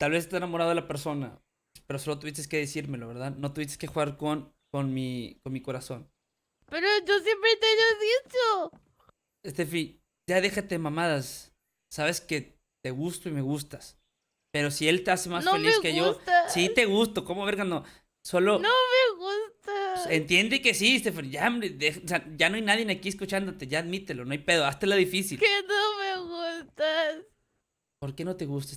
Tal vez está enamorado de la persona, pero solo tuviste que decírmelo, ¿verdad? No tuviste que jugar con, con, mi, con mi corazón. Pero yo siempre te lo he dicho. Steffi, ya déjate mamadas. Sabes que te gusto y me gustas. Pero si él te hace más feliz que yo, sí te gusto, ¿cómo verga no? Solo. No me gusta. Entiende que sí, Estefi. Ya, ya no hay nadie aquí escuchándote, ya admítelo, no hay pedo, hazte la difícil. Que no me gustas. ¿Por qué no te gusta,